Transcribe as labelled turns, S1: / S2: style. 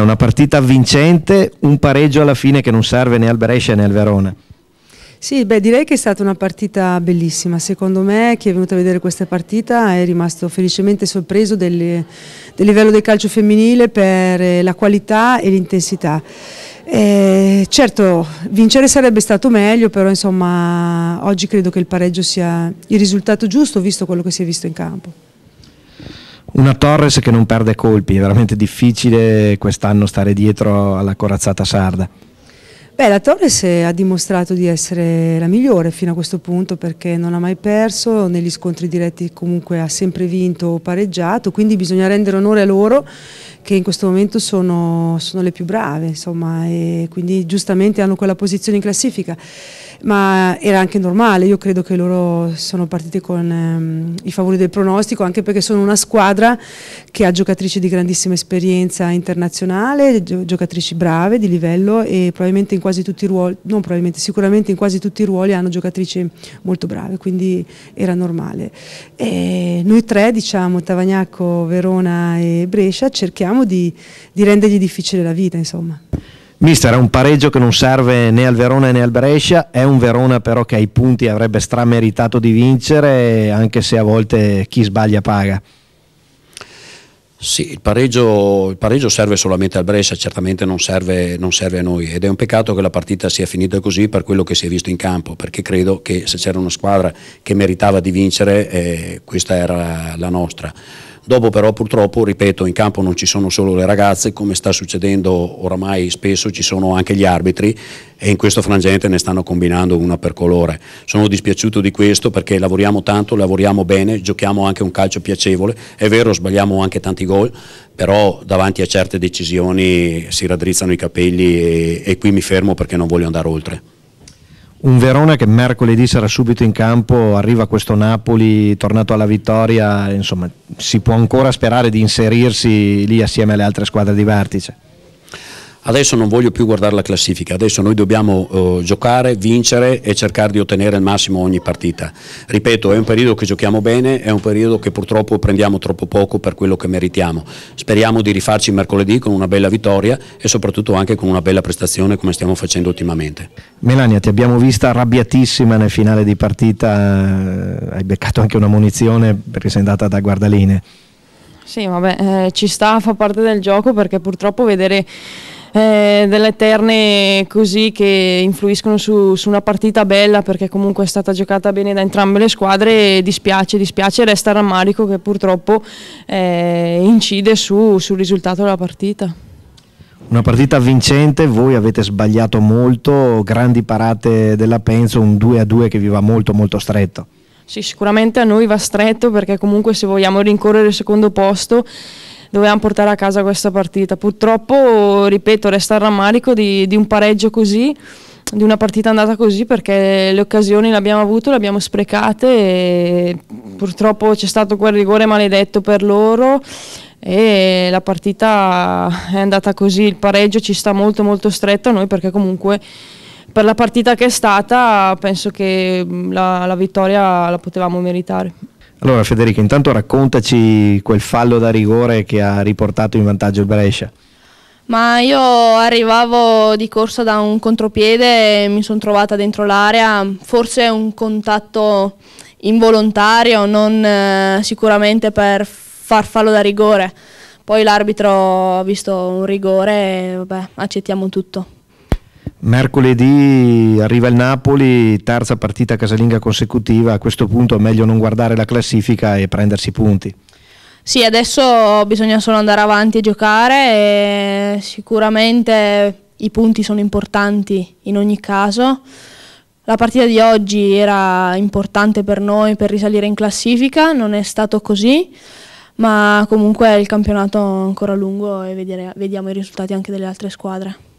S1: una partita vincente, un pareggio alla fine che non serve né al Brescia né al Verona.
S2: Sì, beh, direi che è stata una partita bellissima. Secondo me, chi è venuto a vedere questa partita è rimasto felicemente sorpreso del, del livello del calcio femminile per eh, la qualità e l'intensità. Eh, certo, vincere sarebbe stato meglio, però insomma, oggi credo che il pareggio sia il risultato giusto, visto quello che si è visto in campo.
S1: Una Torres che non perde colpi, è veramente difficile quest'anno stare dietro alla corazzata sarda.
S2: Beh, la Torres eh, ha dimostrato di essere la migliore fino a questo punto perché non ha mai perso, negli scontri diretti comunque ha sempre vinto o pareggiato, quindi bisogna rendere onore a loro che in questo momento sono, sono le più brave, insomma, e quindi giustamente hanno quella posizione in classifica ma era anche normale, io credo che loro sono partiti con ehm, i favori del pronostico, anche perché sono una squadra che ha giocatrici di grandissima esperienza internazionale, gi giocatrici brave, di livello e probabilmente in quasi tutti i ruoli, non probabilmente, sicuramente in quasi tutti i ruoli hanno giocatrici molto brave, quindi era normale. E noi tre, diciamo, Tavagnacco, Verona e Brescia, cerchiamo di, di rendergli difficile la vita, insomma.
S1: Mister, è un pareggio che non serve né al Verona né al Brescia, è un Verona però che ai punti avrebbe strameritato di vincere, anche se a volte chi
S3: sbaglia paga. Sì, il pareggio, il pareggio, serve solamente al Brescia, certamente non serve, non serve, a noi ed è un peccato che la partita sia finita così per quello che si è visto in campo, perché credo che se c'era una squadra che meritava di vincere eh, questa era la nostra. Dopo però purtroppo, ripeto, in campo non ci sono solo le ragazze, come sta succedendo oramai spesso ci sono anche gli arbitri e in questo frangente ne stanno combinando una per colore. Sono dispiaciuto di questo perché lavoriamo tanto, lavoriamo bene, giochiamo anche un calcio piacevole, è vero sbagliamo anche tanti gol, però davanti a certe decisioni si raddrizzano i capelli e, e qui mi fermo perché non voglio andare oltre
S1: un Verona che mercoledì sarà subito in campo, arriva questo Napoli tornato alla vittoria, insomma si può ancora sperare di inserirsi lì assieme alle altre squadre di vertice.
S3: Adesso non voglio più guardare la classifica, adesso noi dobbiamo eh, giocare, vincere e cercare di ottenere il massimo ogni partita. Ripeto, è un periodo che giochiamo bene, è un periodo che purtroppo prendiamo troppo poco per quello che meritiamo. Speriamo di rifarci mercoledì con una bella vittoria e soprattutto anche con una bella prestazione come stiamo facendo ultimamente.
S1: Melania, ti abbiamo vista arrabbiatissima nel finale di partita, eh, hai beccato anche una munizione perché sei andata da guardaline.
S4: Sì, vabbè, eh, ci sta, fa parte del gioco perché purtroppo vedere eh, delle terne così che influiscono su, su, una partita bella perché comunque è stata giocata bene da entrambe le squadre e dispiace, dispiace, resta rammarico che purtroppo eh, incide su, sul risultato della partita.
S1: Una partita vincente, voi avete sbagliato molto, grandi parate della Penso, un 2-2 che vi va molto molto stretto.
S4: Sì, sicuramente a noi va stretto perché comunque se vogliamo rincorrere il secondo posto dovevamo portare a casa questa partita. Purtroppo, ripeto, resta il rammarico di, di un pareggio così di una partita andata così perché le occasioni le abbiamo avute, le abbiamo sprecate e purtroppo c'è stato quel rigore maledetto per loro e la partita è andata così, il pareggio ci sta molto molto stretto a noi perché comunque per la partita che è stata penso che mm, la, la vittoria la potevamo meritare.
S1: Allora Federico, intanto raccontaci quel fallo da rigore che ha riportato in vantaggio il Brescia.
S5: Ma io arrivavo di corsa da un contropiede e mi sono trovata dentro l'area, forse un contatto involontario, non eh, sicuramente per far fallo da rigore. Poi l'arbitro ha visto un rigore e vabbè, accettiamo tutto.
S1: Mercoledì arriva il Napoli, terza partita casalinga consecutiva, a questo punto è meglio non guardare la classifica e prendersi
S5: punti. Sì, adesso bisogna solo andare avanti e giocare e sicuramente i punti sono importanti in ogni caso. La partita di oggi era importante per noi per risalire in classifica, non è stato così, ma comunque il campionato è ancora lungo e vediamo i risultati
S2: anche delle altre squadre.